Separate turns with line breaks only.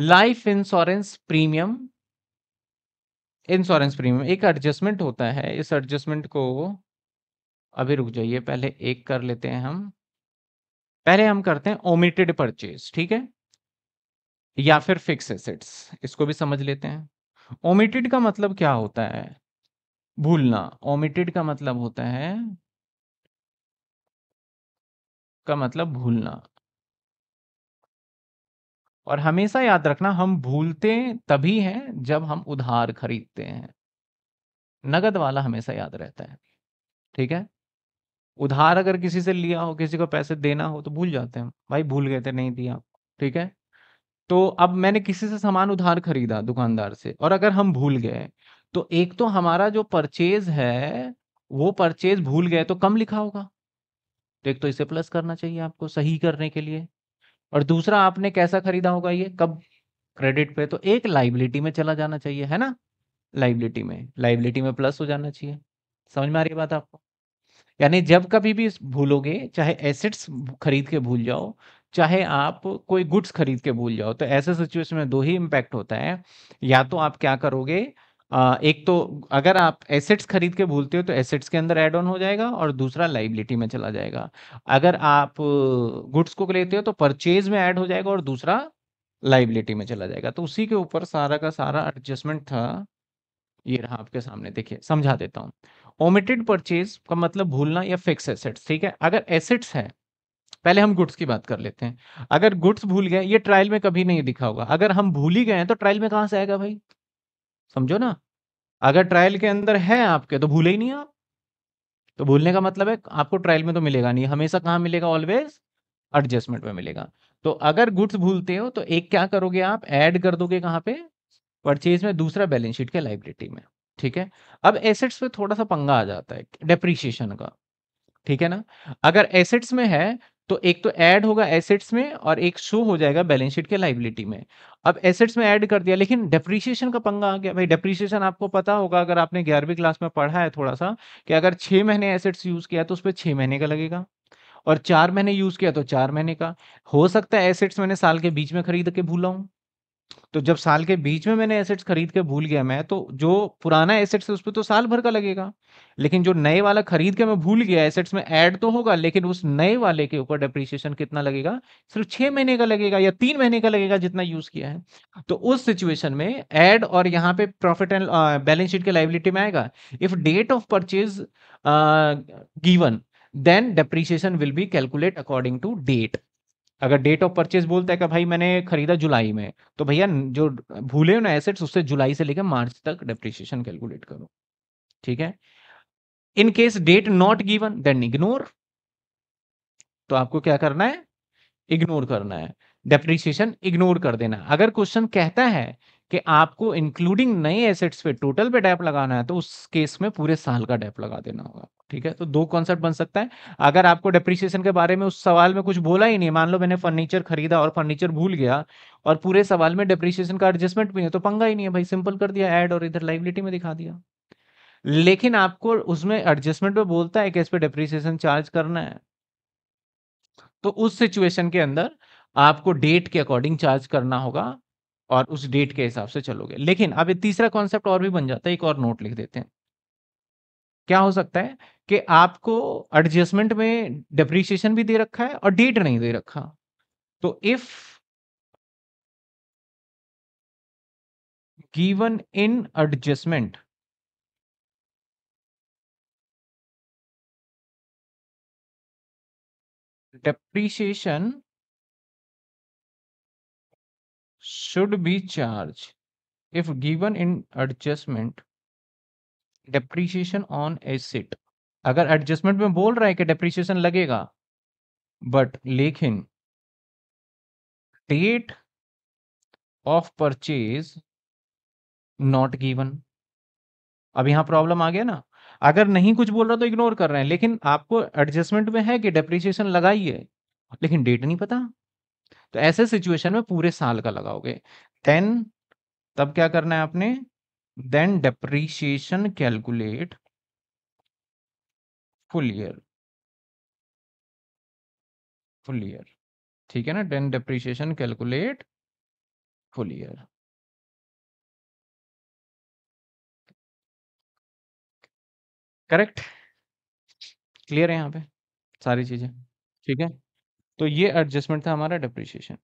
Life insurance premium insurance premium एक adjustment होता है इस एडजस्टमेंट को अभी रुक जाइए पहले एक कर लेते हैं हम पहले हम करते हैं ओमिटेड परचेज ठीक है या फिर फिक्स एसेट्स इसको भी समझ लेते हैं ओमिटेड का मतलब क्या होता है भूलना ओमिटेड का मतलब होता है का मतलब भूलना और हमेशा याद रखना हम भूलते तभी हैं जब हम उधार खरीदते हैं नगद वाला हमेशा याद रहता है ठीक है उधार अगर किसी से लिया हो किसी को पैसे देना हो तो भूल जाते हैं भाई भूल गए थे नहीं दिया ठीक है तो अब मैंने किसी से सामान उधार खरीदा दुकानदार से और अगर हम भूल गए तो एक तो हमारा जो परचेज है वो परचेज भूल गए तो कम लिखा होगा तो एक तो इसे प्लस करना चाहिए आपको सही करने के लिए और दूसरा आपने कैसा खरीदा होगा ये कब क्रेडिट पे तो एक लाइबिलिटी में चला जाना चाहिए है ना लाइबिलिटी में लाइबिलिटी में प्लस हो जाना चाहिए समझ में आ रही है बात आपको यानी जब कभी भी भूलोगे चाहे एसेट्स खरीद के भूल जाओ चाहे आप कोई गुड्स खरीद के भूल जाओ तो ऐसे सिचुएशन में दो ही इम्पैक्ट होता है या तो आप क्या करोगे आ, एक तो अगर आप एसेट्स खरीद के भूलते हो तो एसेट्स के अंदर एड ऑन हो जाएगा और दूसरा लाइबिलिटी में चला जाएगा अगर आप गुड्स को लेते हो तो परचेज में ऐड हो जाएगा और दूसरा लाइबिलिटी में चला जाएगा तो उसी के ऊपर सारा का सारा एडजस्टमेंट था ये रहा आपके सामने देखिए समझा देता हूँ ओमिटेड परचेज का मतलब भूलना या फिक्स एसेट्स ठीक है अगर एसेट्स है पहले हम गुड्स की बात कर लेते हैं अगर गुड्स भूल गए ये ट्रायल में कभी नहीं दिखा होगा अगर हम भूल ही गए हैं तो ट्रायल में कहाँ से आएगा भाई समझो ना अगर ट्रायल के अंदर है आपके तो भूले ही नहीं आप तो भूलने का मतलब है आपको ट्रायल में तो मिलेगा नहीं हमेशा कहाँ मिलेगा ऑलवेज एडजस्टमेंट में मिलेगा तो अगर गुड्स भूलते हो तो एक क्या करोगे आप ऐड कर दोगे कहाँ पे परचेज में दूसरा बैलेंस शीट के लाइबिलिटी में ठीक है अब एसेट्स पे थोड़ा सा पंगा आ जाता है डेप्रीशिएशन का ठीक है ना अगर एसेट्स में है तो एक तो ऐड होगा एसेट्स में और एक शो हो जाएगा बैलेंस शीट के लाइबिलिटी में अब एसेट्स में ऐड कर दिया लेकिन डेप्रीशिएशन का पंगा आ गया भाई डेप्रीशिएशन आपको पता होगा अगर आपने ग्यारहवीं क्लास में पढ़ा है थोड़ा सा कि अगर छह महीने एसेट्स यूज़ किया तो उस पर छह महीने का लगेगा और चार महीने यूज़ किया तो चार महीने का हो सकता है एसेट्स मैंने साल के बीच में खरीद के भूला हूँ तो जब साल के बीच में मैंने एसेट्स खरीद के भूल गया मैं, तो जो पुराना एसेट्स है पर तो साल भर का लगेगा। लेकिन जो नए वाला खरीद के मैं भूल गया एसेट्स में ऐड तो होगा लेकिन उस नए वाले के ऊपर डेप्रिसिएशन कितना लगेगा? सिर्फ छह महीने का लगेगा या तीन महीने का लगेगा जितना यूज़ किया है। तो उस सिचुएशन में एड और यहाँ पे प्रॉफिट एंड बैलेंस शीट के लाइबिलिटी में आएगा। If date of purchase given then depreciation will be calculate according to date. अगर डेट ऑफ परचेज बोलता है कि भाई मैंने खरीदा जुलाई में तो भैया जो भूले हो ना एसेट्स उससे जुलाई से लेकर मार्च तक डेप्रीशिएशन कैलकुलेट करो ठीक है in case date not given then ignore तो आपको क्या करना है इग्नोर करना है डेप्रिसिएशन इग्नोर कर देना अगर क्वेश्चन कहता है कि आपको इंक्लूडिंग नए एसेट्स पे टोटल पे डैप लगाना है तो उस केस में पूरे साल का डैप लगा देना होगा ठीक है तो दो कॉन्सेप्ट बन सकता है अगर आपको डेप्रीसिएशन के बारे में उस सवाल में कुछ बोला ही नहीं मान लो मैंने फर्नीचर खरीदा और फर्नीचर भूल गया और पूरे सवाल में डेप्रिसिएशन का एडजस्टमेंट भी है तो पंगा ही नहीं है भाई सिंपल कर दिया एड और इधर लाइबिलिटी में दिखा दिया लेकिन आपको उसमें एडजस्टमेंट पे बोलता है कि इस पर डिप्रिसिएशन चार्ज करना है तो उस सिचुएशन के अंदर आपको डेट के अकॉर्डिंग चार्ज करना होगा और उस डेट के हिसाब से चलोगे लेकिन अब तीसरा कॉन्सेप्ट और भी बन जाता है एक और नोट लिख देते हैं क्या हो सकता है कि आपको एडजस्टमेंट में डेप्रीशिएशन भी दे रखा है और डेट नहीं दे रखा तो if given in adjustment depreciation should be charged if given in adjustment depreciation on asset अगर एडजस्टमेंट में बोल रहा है कि डेप्रिसिएशन लगेगा बट लेकिन date of purchase not given अब यहां प्रॉब्लम आ गया ना अगर नहीं कुछ बोल रहा तो इग्नोर कर रहे हैं लेकिन आपको एडजस्टमेंट में है कि डेप्रिसिएशन लगाइए लेकिन डेट नहीं पता तो ऐसे सिचुएशन में पूरे साल का लगाओगे देन तब क्या करना है आपने then depreciation calculate full year full year ठीक है ना then depreciation calculate full year correct clear है यहाँ पे सारी चीजें ठीक है तो ये एडजस्टमेंट था हमारा डिप्रिसिएशन